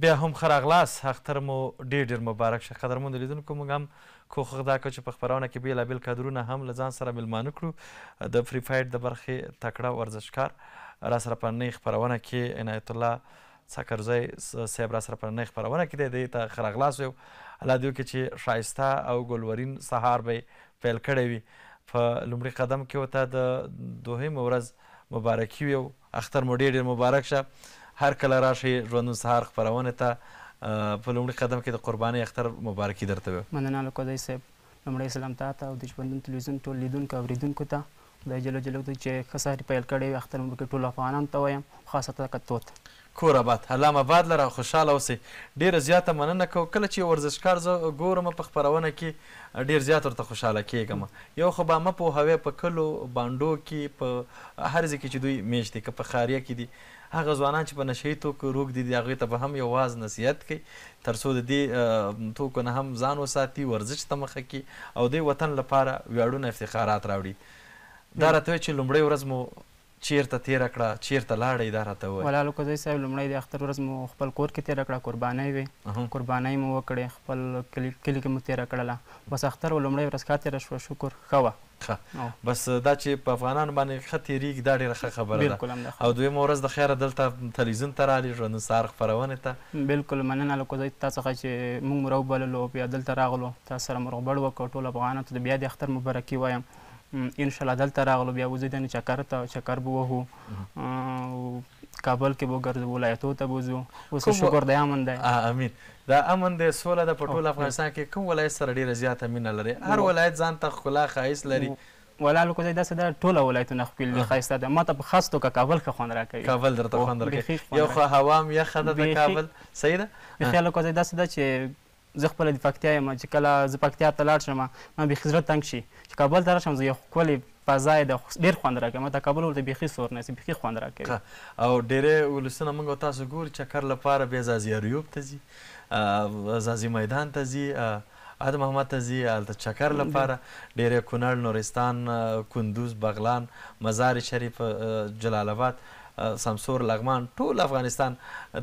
بیا هم ښه راغلاست اختر مو ډېر ډېر مبارک شه قدرمنو لیدونکو موږ هم کوښښ دا کوو چې په خپرونه کې بېلابېل کادرونه هم له ځان سره میلمانه کړو د فری فایټ د برخې تکړه ورزشکار را سره په نننۍ خپرونه کې عنایت الله ساکرزی صاحب را سره په نننۍ خپرونه کې دی دې ته ښه راغلاست ویو الله دې وکړي چې ښایسته او ګلورین سهار به پیل کړی وي په لومړي قدم کې ورته د دوهمې ورځ مبارکي ویو اختر مو ډېر ډېر مبارک شه هر کله راشئ ژوندون سهار خپرونې ته په لومړي قدم کې د قربانۍ اختر مبارکي درته ویم مننه له کوزۍ صاحب لومړی سلام تا ته او د ژوندون تلویزیون ټول لیدونکو اورېدونکو ته خدای جل جلاله چې ښه سهاري پیل کړی وي اختر مبارکي ټولو افغانانو ته وایم خاصه ته کتو ته کور آباد الله مباد لره خوشاله اوسئ ډیره زیاته مننه کوم کله چې ورزشکار زه ګورم په خپرونه کې ډیر زیات ورته خوشاله کیږم یو خو به مه پوهوې په کلو بانډو کې په هر ځای کې چې دوی میشت دي که په خاریه کې دي هغه ځوانان چې په نشهیي توکو روږ دي هغوی ته به هم یو واز نصیحت کوي تر څو د دې توکو نه هم ځان وساتي ورزش ته مخه کړي او دوی وطن لپاره ویاړونه افتخارات راوړي دا راته چې لومړۍ ورځ مو چیرته تیره کړه چیرته لاړې دا راته ووایه والله القضایي صاحب لومړی د اختر ورځ مو خپل کور کې تیره کړه قربانۍ وې قربانۍ مو وکړې خپل کلي کلي کې مو تیره کړله بس اختر لومړۍ ورځ ښه تیره شوه شکر ښه وه بس دا چې په افغانانو باندې ښه تیریږي دا ډېره ښه خبره ده او دویمه ورځ د خیره دلته تلویزیون ته رالیږو نن سهار خپرونې ته بلکل مننه القضایي تا څخه چې موږ مو راوبللو بیا دلته راغلو تا سره مو روغبړ وکړو ټول افغانانو ته بیا د اختر مبارکي وایم ان شاء الله دلته راغلو بیا وزیدنې چکر ته چکر به وهو کابل کې به ګرځو ولایتو ته به ځو اوس شکر دی امن دی امین دا امن دی سوله ده په ټول افغانستان کې کوم ولایت سره ډیره زیاته مینه لري هر ولایت ځان ته ښکلا ښایست لري ولالو کو داسې دا ټوله ولایتونه ښکلي دي ښایسته ده ما ته په خاص توګه کابل ښه خوند راکوي کابل درته خوند راکوي یو خو هوا هم یخه ده د کابل صحیح ده بېخیاله کو داسې ده چې زه خپله د پکتیا یم چې کله زه پکتیا ته لاړ شم ما بیخي زړه تنګ شي چې کابل ته راشم زه یو ښکلې فضا یې د ډېر خوند راکوي ماته کابل ورته بیخي سور نه بیخي خوند راکوي او ډېری ولسونه موږ تاسو ګورو چکر لپاره بیا ځاځي اریوب ته ځي ځاځي میدان ته ځي ادم محمد ته ځي هلته چکر لپاره ډېری کونړ نورستان کندوز بغلان مزار شریف جلال آباد سمسور لغمان ټول افغانستان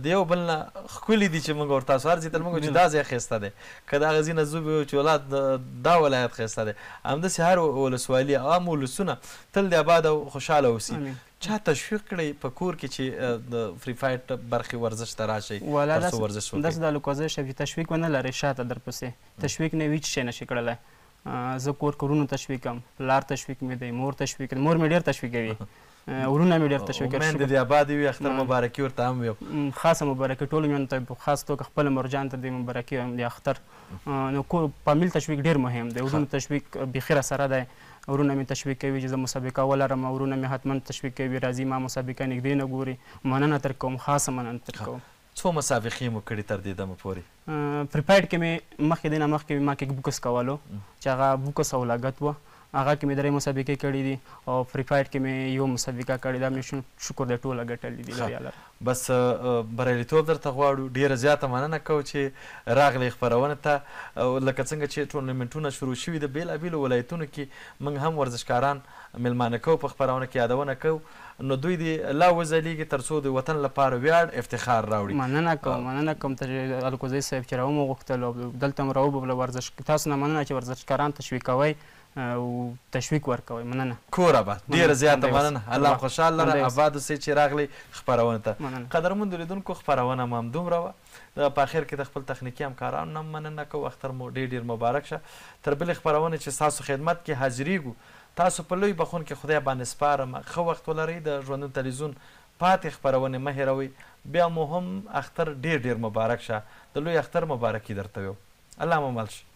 د یو بل نه خولي دي چې موږ ورته سوار چې تل موږ چې دا ځای خسته ده کدا غزي نه زوب چې ولادت دا ولایت خسته ده هم د سهار ولسوالي عام ولسونه تل د آباد او خوشاله اوسي چا تشویق کړی په کور کې چې د فری فایټ برخي ورزش ته راشي تاسو ورزش وکړئ داس د لوکوزه شې تشویق ونه لري شاته درپسې تشویق نه ویچ شي نشي کړلای زه کور کورونو تشویقم پلار تشویق مې دی مور تشویق مور مې ډېر تشویقوي ورونه مې ډېر تشویق کړل میندې دې آبادې وي اختر مبارکي ورته هم وي خاصه مبارکي ټولو میندو ته په خاص توګه خپل مرجان ته دې مبارکي وایم د اختر نو کور فامیل تشویق ډېر مهم دی ورونه تشویق بخیره سره دی ورونه مې تشویق کوي چې زه مسابقه ولرم ورونه مې حتما تشویق کوي راځي ما مسابقه نږدې نه ګوري مننه تر کوم خاصه مننه تر کوم څو مسابقې مو کړې تر دې دمه پورې پریپیډ کې مې مخکې دې نه مخکې ما کیک بوکس کولو چې هغه بوکس او لګت وه هغه کې مې درې مسابقې کړې دي او فری فایټ کې مې یو مسابقه کړې ده مې شکر دی ټوله ګټلې دي لرياله بس بریالیتوب درته غواړو ډیره زیاته مننه کوو چې راغلی خپرونه ته لکه څنګه چې ټورنمنټونه شروع شوي د بیلابیلو ولایتونو کې موږ هم ورزشکاران میلمانه کوو په خپرونه کې یادونه کوو نو دوی دی لا وزلیږي ترڅو د وطن لپاره ویاړ افتخار راوړي مننه کوم مننه کوم تر الکوزی صاحب چې راومو غوښتل دلته مروب ورزش تاسو نه مننه چې ورزشکاران تشویقوي او تشویق ورکوي مننه کوره به ډیره زیاته مننه الله خوشحال لره آباد اوسئ چې راغلی خپرونه ته قدرمن لیدونکو خپرونه مم دومره وه په اخر کې د خپل تخنیکی همکارانو نه مننه کوو اختر مو ډیر ډیر مبارک شه تر بلې خپرونه چې ستاسو خدمت کې حاضرېږو تاسو په لوی بخون کې خدای باندې سپارم ښه وخت ولرئ د ژوندون تلویزیون پاتې خپرونې مه هیروئ بیا مو هم اختر ډیر ډیر مبارک شه د لوی اختر مبارکي درته ویو الله مو مل شه